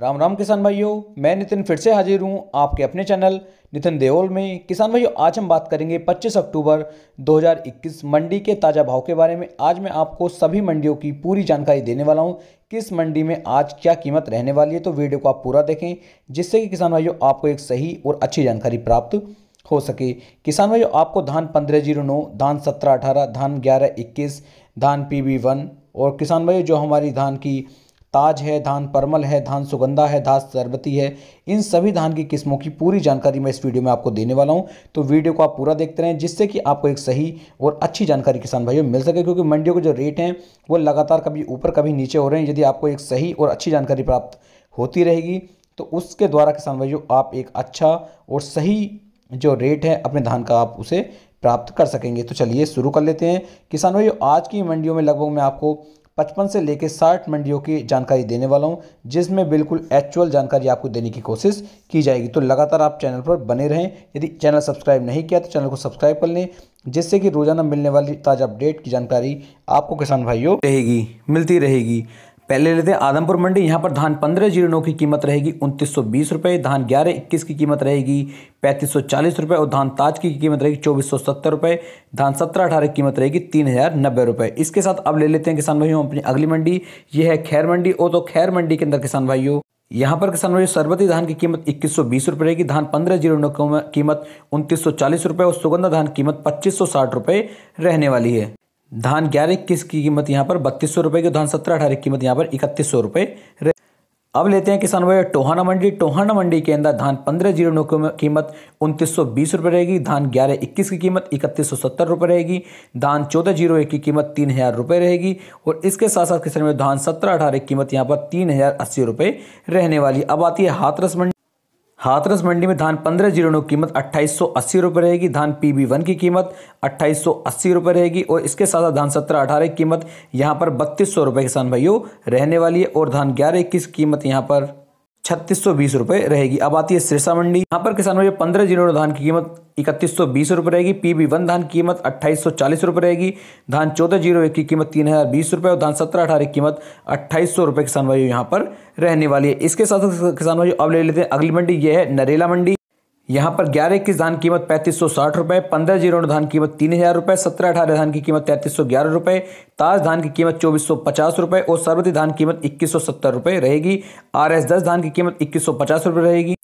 राम राम किसान भाइयों मैं नितिन फिर से हाजिर हूँ आपके अपने चैनल नितिन देओल में किसान भाइयों आज हम बात करेंगे 25 अक्टूबर 2021 मंडी के ताज़ा भाव के बारे में आज मैं आपको सभी मंडियों की पूरी जानकारी देने वाला हूँ किस मंडी में आज क्या कीमत रहने वाली है तो वीडियो को आप पूरा देखें जिससे कि किसान भाइयों आपको एक सही और अच्छी जानकारी प्राप्त हो सके किसान भाइयों आपको धान पंद्रह जीरो नौ धान सत्रह अठारह धान ग्यारह इक्कीस धान पी वन और किसान भाइयों जो हमारी धान की ताज है धान परमल है धान सुगंधा है धान सरबती है इन सभी धान की किस्मों की पूरी जानकारी मैं इस वीडियो में आपको देने वाला हूं तो वीडियो को आप पूरा देखते रहें जिससे कि आपको एक सही और अच्छी जानकारी किसान भाइयों मिल सके क्योंकि मंडियों के जो रेट हैं वो लगातार कभी ऊपर कभी नीचे हो रहे हैं यदि आपको एक सही और अच्छी जानकारी प्राप्त होती रहेगी तो उसके द्वारा किसान भाइयों आप एक अच्छा और सही जो रेट है अपने धान का आप उसे प्राप्त कर सकेंगे तो चलिए शुरू कर लेते हैं किसान भाइयों आज की मंडियों में लगभग मैं आपको पचपन से लेकर साठ मंडियों की जानकारी देने वाला हूँ जिसमें बिल्कुल एक्चुअल जानकारी आपको देने की कोशिश की जाएगी तो लगातार आप चैनल पर बने रहें यदि चैनल सब्सक्राइब नहीं किया तो चैनल को सब्सक्राइब कर लें जिससे कि रोज़ाना मिलने वाली ताज़ा अपडेट की जानकारी आपको किसान भाइयों रहेगी मिलती रहेगी पहले लेते हैं आदमपुर मंडी यहाँ पर धान पंद्रह जीरो नौ की कीमत रहेगी उनतीस सौ बीस रुपये धान ग्यारह इक्कीस की कीमत रहेगी पैंतीस सौ चालीस रुपये और धान ताज की कीमत रहेगी चौबीस सौ सत्तर रुपये धान सत्रह अठारह की कीमत रहेगी तीन हज़ार नब्बे रुपये इसके साथ अब ले लेते हैं किसान भाइयों अपनी अगली मंडी ये है खैर मंडी और तो खैर मंडी के अंदर किसान भाइयों यहाँ पर किसान भाई सरबती धान की कीमत इक्कीस सौ बीस रुपये रहेगी धान पंद्रह जीरो नौ कीमत उनतीस सौ चालीस रुपये और सुगंधा धान कीमत पच्चीस सौ साठ रुपये रहने वाली है धान ग्यारह इक्कीस की कीमत यहाँ पर बत्तीस सौ रुपये की धान सत्रह अठारह की कीमत यहाँ पर इकतीस सौ रुपये अब लेते हैं किसान भाई टोहाना मंडी टोहाना मंडी के अंदर धान पंद्रह जीरो नौ कीमत उनतीस सौ बीस रुपये रहेगी धान ग्यारह इक्कीस की कीमत इकतीस सौ सत्तर रुपये रहेगी धान चौदह जीरो एक की कीमत तीन हज़ार रुपये रहेगी और इसके साथ साथ किसान भाई धान सत्रह अठारह की कीमत यहाँ पर तीन हज़ार अस्सी रुपये रहने वाली अब आती है हाथरस मंडी हाथरस मंडी में धान पंद्रह जीरो नौ कीमत अट्ठाईस सौ अस्सी रुपये रहेगी धान पी बी वन की कीमत अट्ठाईस सौ अस्सी रुपये रहेगी और इसके साथ साथ धान सत्रह अठारह की कीमत यहाँ पर बत्तीस सौ रुपये किसान भाइयों रहने वाली है और धान ग्यारह इक्कीस कीमत यहाँ पर छत्तीस सौ बीस रुपए रहेगी अब आती है सिरसा मंडी यहाँ पर किसान भाई पंद्रह जीरो धान की कीमत इकतीस सौ बीस रुपए रहेगी पीबी वन धान की कीमत अट्ठाईस सौ चालीस रुपए रहेगी धान चौदह जीरो एक की कीमत तीन हज़ार बीस रुपए और धान सत्रह अठारह की कीमत अट्ठाईस सौ किसान भाई यहाँ पर रहने वाली है इसके साथ किसान भाई अब ले लेते हैं अगली मंडी ये है नरेला मंडी यहाँ पर ग्यारह इक्कीस धान कीमत पैंतीस सौ साठ रुपये पंद्रह जीरो धान कीमत तीन हज़ार रुपये सत्रह अठारह धान की कीमत तैंतीस सौ ग्यारह रुपये ताज धान की कीमत चौबीस सौ पचास रुपये और सर्वती धान कीमत इक्कीस सौ सत्तर रुपये रहेगी आर एस दस धान की कीमत इक्कीस सौ पचास रुपये रहेगी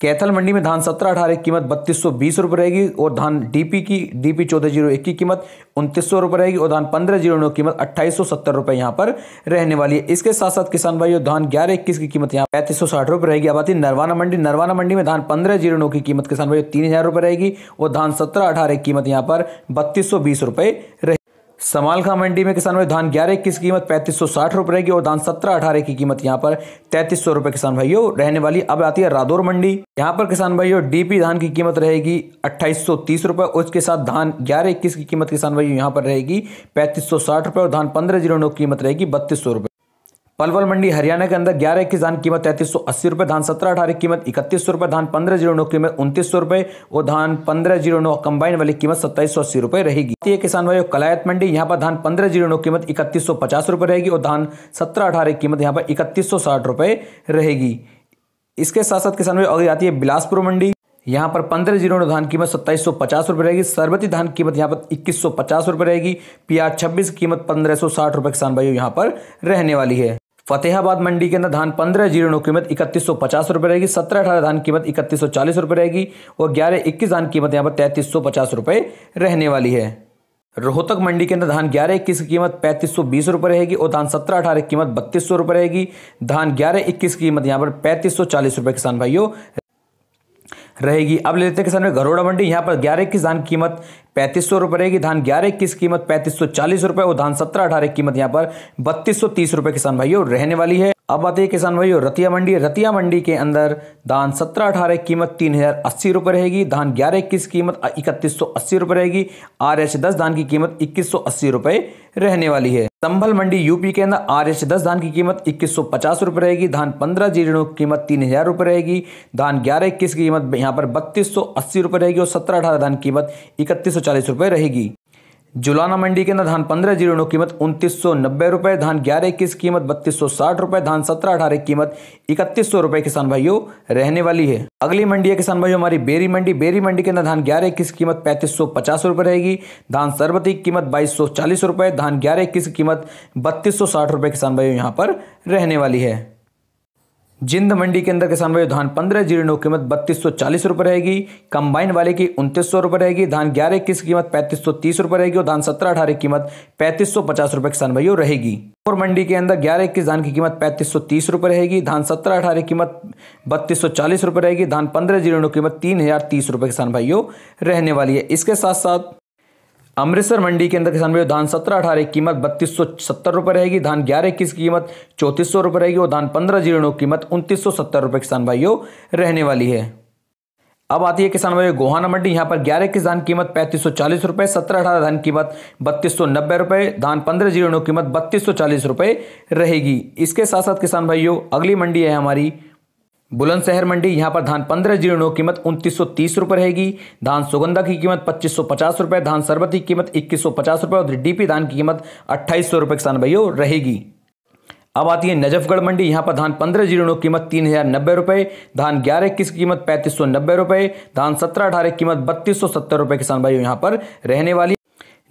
कैथल मंडी में धान सत्रह अठारह की कीमत बत्तीस सौ बीस रुपये रहेगी और धान डीपी की डीपी चौदह जीरो एक की कीमत उनतीस सौ रुपये रहेगी और धान पंद्रह जीरो नौ कीमत अट्ठाईस सौ सत्तर रुपये यहाँ पर रहने वाली है इसके साथ साथ किसान भाई और धान ग्यारह इक्कीस की कीमत यहाँ पैंतीस सौ साठ रुपये रहेगी अब आती है नरवाना मंडी नरवाना मंडी में धान पंद्रह जीरो नौ की कीमत किसान भाई तीन हज़ार रुपये रहेगी और धान सत्रह अठारह की कीमत यहाँ पर बत्तीस सौ बीस रुपये समालखा मंडी में किसान भाई धान ग्यारह की कीमत पैंतीस सौ साठ रुपये की और धान सत्रह अठारह की कीमत यहाँ पर तैंतीस सौ रुपये किसान भाइयों रहने वाली अब आती है रादौर मंडी यहाँ पर किसान भाइयों डीपी धान की कीमत रहेगी अट्ठाईस सौ तीस रुपये उसके साथ धान ग्यारह इक्कीस की कीमत किसान भाइयों यहाँ पर रहेगी पैंतीस सौ साठ रुपये और धान पंद्रह जीरो नौ कीमत रहेगी बत्तीस सौ रुपये पलवल मंडी हरियाणा के अंदर ग्यारह इक्कीस धान कीमत तैंतीस सौ अस्सी रुपये धान सत्रह अठारह कीमत इकतीस सौ रुपये धान पंद्रह जीरो नौ कीमत उनतीस सौ रुपये और धान पंद्रह जीरो नौ कंबाइन वाली कीमत सत्ताईस सौ अस्सी रुपये रहेगी ये किसान भाई कलायत मंडी यहाँ पर धान पंद्रह जीरो नौ कीमत इकतीस सौ पचास रुपये रहेगी और धान सत्रह अठारह कीमत यहाँ पर इकतीस सौ साठ रुपये रहेगी इसके साथ साथ किसान भाई अगली आती है बिलासपुर मंडी यहाँ पर पंद्रह जीरो नौ धान कीमत सत्ताईस सौ पचास रुपये रहेगी सरबती धान कीमत यहाँ पर इक्कीस सौ पचास रुपये रहेगी प्याज छब्बीस कीमत पंद्रह सौ साठ रुपये किसान भाइयों यहाँ पर रहने वाली है फतेहाबाद मंडी के अंदर धान पंद्रह जीरो नौ कीमत इकतीस सौ पचास रुपये रहेगी सत्रह अठारह धान कीमत इकतीस सौ चालीस रुपये रहेगी और ग्यारह इक्कीस धान कीमत यहाँ पर तैंतीस सौ पचास रुपये रहने वाली है रोहतक मंडी के अंदर धान ग्यारह इक्कीस की कीमत पैंतीस सौ बीस रुपये रहेगी और धान सत्रह अठारह की कीमत बत्तीस सौ रुपये रहेगी धान ग्यारह इक्कीस की कीमत यहाँ पर पैंतीस सौ चालीस रुपये किसान भाइयों रहेगी अब लेते हैं किसान में घरोड़ा मंडी यहाँ पर ग्यारह इक्कीस धान कीमत पैंतीस सौ रुपये रहेगी धान ग्यारह इक्कीस कीमत पैंतीस सौ चालीस रुपये और धान सत्रह अठारह कीमत यहाँ पर बत्तीस सौ तीस रुपये किसान भाइयों रहने वाली है अब आते हैं किसान भाइयों रतिया मंडी रतिया मंडी के अंदर धान सत्रह अठारह कीमत तीन हज़ार अस्सी रुपये रहेगी धान ग्यारह इक्कीस कीमत इकतीस सौ अस्सी रुपये रहेगी आर एच दस धान की कीमत इक्कीस सौ अस्सी रुपये रहने वाली है संभल मंडी यूपी के अंदर आर एच दस धान की कीमत इक्कीस सौ पचास रुपये रहेगी धान पंद्रह जीरो कीमत तीन हज़ार रुपये रहेगी धान ग्यारह इक्कीस की कीमत यहाँ पर बत्तीस सौ अस्सी रुपये रहेगी और सत्रह अठारह धान की कीमत इकतीस सौ चालीस रुपये रहेगी जुलाना मंडी के अंदर धान पंद्रह जीरो नौ कीमत उनतीस सौ नब्बे रुपये धान ग्यारह इक्कीस कीमत बत्तीस सौ साठ रुपये धान सत्रह अठारह कीमत इकतीस सौ रुपये किसान भाइयों रहने वाली है अगली मंडी है किसान भाइयों हमारी बेरी मंडी बेरी मंडी के अंदर धान ग्यारह इक्कीस कीमत पैंतीस सौ पचास रुपये रहेगी धान सरबती कीमत बाईस सौ चालीस रुपये धान ग्यारह इक्कीस कीमत बत्तीस सौ साठ रुपये किसान भाइयों यहाँ पर रहने वाली है जिंद मंडी के अंदर किसान भाई धान पंद्रह जीरो नौ कीमत बत्तीस सौ चालीस रुपये रहेगी कंबाइन वाले की उनतीस सौ रुपये रहेगी धान ग्यारह इक्कीस कीमत पैंतीस सौ तीस रुपये रहेगी और धान सत्रह अठारह कीमत पैंतीस सौ पचास रुपये किसान भाइयों रहेगी और मंडी के अंदर ग्यारह इक्कीस धान की कीमत पैंतीस सौ तीस रुपये रहेगी धान सत्रह अठारह कीमत बत्तीस सौ चालीस रुपये रहेगी धान पंद्रह जीरो नौ कीमत तीन हज़ार तीस रुपये किसान भाइयों रहने वाली है इसके साथ साथ अमृतसर मंडी के अंदर किसान भाई धान सत्रह अठारह की कीमत बत्तीस सौ सत्तर रुपये रहेगी धान ग्यारह इक्कीस की कीमत चौंतीस सौ रुपये रहेगी और धान पंद्रह जीरो नौ कीमत उनतीस सौ सत्तर रुपये किसान भाइयों रहने वाली है अब आती है किसान भाई गोहाना मंडी यहाँ पर ग्यारह इक्कीस धान कीमत पैंतीस सौ चालीस रुपये सत्रह अठारह धान कीमत बत्तीस सौ नब्बे रुपये धान पंद्रह जीरो नौ कीमत बत्तीस सौ चालीस रुपये रहेगी इसके साथ साथ किसान भाइयों अगली मंडी है हमारी बुलंदशहर मंडी यहाँ पर धान पंद्रह जीरो कीमत उनतीस सौ तीस रुपये रहेगी धान सुगंधा की कीमत पच्चीस सौ पचास रुपये धान सरबत की कीमत इक्कीस सौ पचास रुपये और डीपी धान की कीमत अट्ठाईस सौ रुपये किसान भाइयों रहेगी अब आती है नजफगढ़ मंडी यहाँ पर धान पंद्रह जीरो नौ कीमत तीन हज़ार नब्बे रुपये धान ग्यारह इक्कीस की कीमत पैंतीस सौ नब्बे रुपये धान सत्रह अठारह कीमत बत्तीस सौ सत्तर रुपये किसान भाइयों यहाँ पर रहने वाली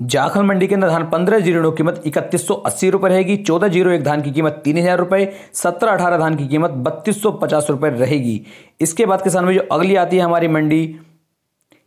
जाखल मंडी के अंदर धान पंद्रह जीरो नौ कीमत इकतीस सौ अस्सी रुपये रहेगी चौदह जीरो एक धान की कीमत तीन हज़ार रुपये सत्रह अठारह धान की कीमत बत्तीस सौ पचास रुपये रहेगी इसके बाद किसान में जो अगली आती है हमारी मंडी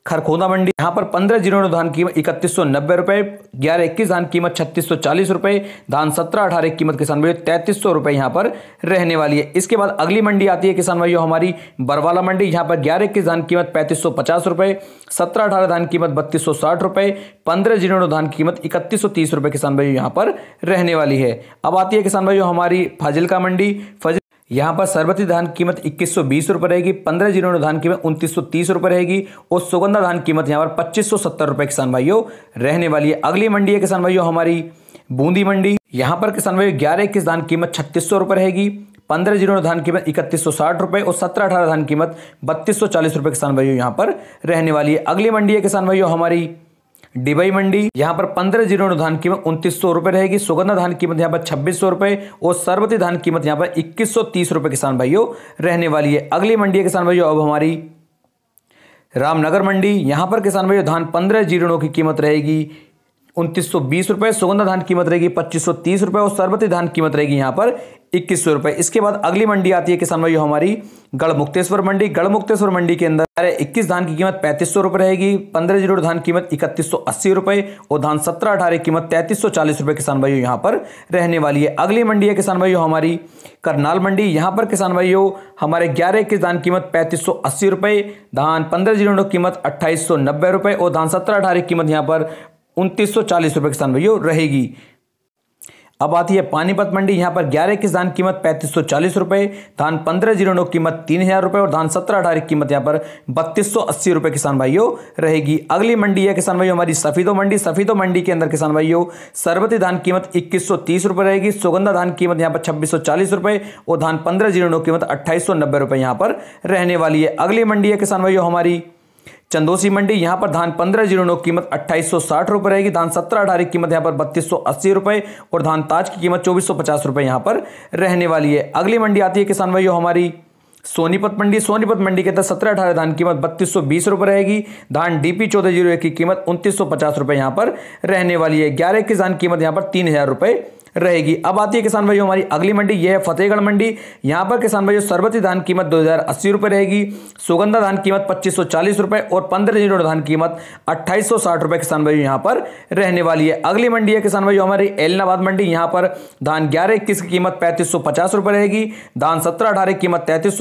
खरखोदा मंडी यहाँ पर पंद्रह जीरो धान कीमत इकतीस सौ नब्बे रुपये ग्यारह इक्कीस धान कीमत छत्तीस सौ चालीस रुपये धान सत्रह अठारह कीमत किसान भाइयों तैंतीस सौ रुपये यहाँ पर रहने वाली है इसके बाद अगली मंडी आती है किसान भाइयों हमारी बरवाला मंडी यहाँ पर ग्यारह इक्कीस धान कीमत पैंतीस सौ पचास रुपये सत्रह अठारह धान कीमत बत्तीस सौ साठ रुपये पंद्रह जीरो धान कीमत इकतीस सौ तीस रुपये किसान भाइयों यहाँ पर रहने वाली है अब आती है किसान भाइयों हमारी फाजिलका मंडी फजिल यहाँ पर सरबती धान कीमत इक्कीस सौ बीस रुपये रहेगी पंद्रह जीरो धान कीमत उनतीस सौ तीस रुपये रहेगी और सुगंधा धान कीमत यहाँ पर पच्चीस सौ सत्तर रुपये किसान भाइयों रहने वाली है अगली मंडी है किसान भाइयों हमारी बूंदी मंडी यहाँ पर किसान भाइयों ग्यारह इक्कीस धान कीमत छत्तीस सौ रुपये रहेगी पंद्रह जीरो धान कीमत इकतीस सौ साठ रुपये और सत्रह अठारह धान कीमत बत्तीस सौ चालीस रुपये किसान भाइयों यहाँ पर रहने वाली है अगली मंडी है किसान भाइयों हमारी डिबई मंडी यहाँ पर पंद्रह जीरो धान कीमत उन्तीस सौ रुपए रहेगी सुगंधा धान कीमत यहाँ पर छब्बीस सौ रुपए और सरबती धान कीमत यहाँ पर इक्कीस सौ तीस रुपए किसान भाइयों रहने वाली है अगली मंडी है किसान भाइयों अब हमारी रामनगर मंडी यहाँ पर किसान भाइयों धान पंद्रह जीरो की कीमत रहेगी उनतीस सौ बीस रुपए सुगंधा धान कीमत रहेगी पच्चीस सौ तीस रुपए और सरबती धान कीमत रहेगी यहाँ पर इक्कीस सौ रुपए इसके बाद अगली मंडी आती है किसान भाई हमारी गढ़मुक्तेश्वर मंडी गढ़मुक्तेश्वर मंडी के अंदर इक्कीस धान की कीमत पैंतीस सौ रुपये रहेगी पंद्रह जीरो धान कीमत इकतीस सौ अस्सी रुपये और धान सत्रह अठारह कीमत तैंतीस सौ चालीस रुपये किसान भाइयों यहाँ पर रहने वाली है अगली मंडी है किसान भाइयों हमारी करनाल मंडी यहाँ पर किसान भाइयों हमारे ग्यारह इक्कीस धान कीमत पैंतीस सौ अस्सी रुपये धान पंद्रह जीरो कीमत अट्ठाईस सौ नब्बे रुपये और धान सत्रह अठारह कीमत यहाँ पर उनतीस सौ चालीस रुपये किसान भाइयों रहेगी अब आती है पानीपत मंडी यहाँ पर ग्यारह इक्कीस धान कीमत पैंतीस सौ चालीस रुपये धान पंद्रह जीरो नौ कीमत तीन हज़ार रुपये और धान सत्रह अठारह कीमत यहाँ पर बत्तीस सौ अस्सी रुपये किसान भाइयों रहेगी अगली मंडी है किसान भाइयों हमारी सफीदो मंडी सफीदो मंडी के अंदर किसान भाइयों सरबती धान कीमत इक्कीस सौ तीस रुपये रहेगी सुगंधा धान कीमत यहाँ पर छब्बीस सौ चालीस रुपये और धान पंद्रह जीरो नौ कीमत अट्ठाईस सौ नब्बे रुपये यहाँ पर रहने वाली है अगली मंडी है किसान भाइयों हमारी चंदोसी मंडी यहाँ पर धान पंद्रह जीरो नौ कीमत अट्ठाईस सौ साठ रुपये रहेगी धान सत्रह अठारह कीमत यहाँ पर बत्तीस सौ अस्सी रुपये और धान ताज की कीमत चौबीस सौ पचास रुपये यहाँ पर रहने वाली है अगली मंडी आती है किसान भाइयों हमारी सोनीपत मंडी सोनीपत मंडी के तहत सत्रह अठारह धान कीमत बत्तीस सौ बीस रुपये रहेगी धान डीपी चौदह जीरो एक की कीमत उनतीस सौ पचास रुपये यहाँ पर रहने वाली है ग्यारह इक्कीस धान कीमत यहाँ पर तीन हज़ार रुपये रहेगी अब आती है किसान भाइयों हमारी अगली मंडी यह है फतेहगढ़ मंडी यहाँ पर किसान भाइयों सरबती धान कीमत दो हज़ार अस्सी रहेगी सुगंधा धान कीमत पच्चीस सौ चालीस और पंद्रह जीरो धान कीमत अट्ठाईस सौ साठ किसान भाइयों यहाँ पर रहने वाली है अगली मंडी है किसान भाइयों हमारी एलनाबाद मंडी यहाँ पर धान ग्यारह इक्कीस की कीमत पैंतीस सौ पचास रहेगी धान सत्रह अठारह कीमत तैंतीस सौ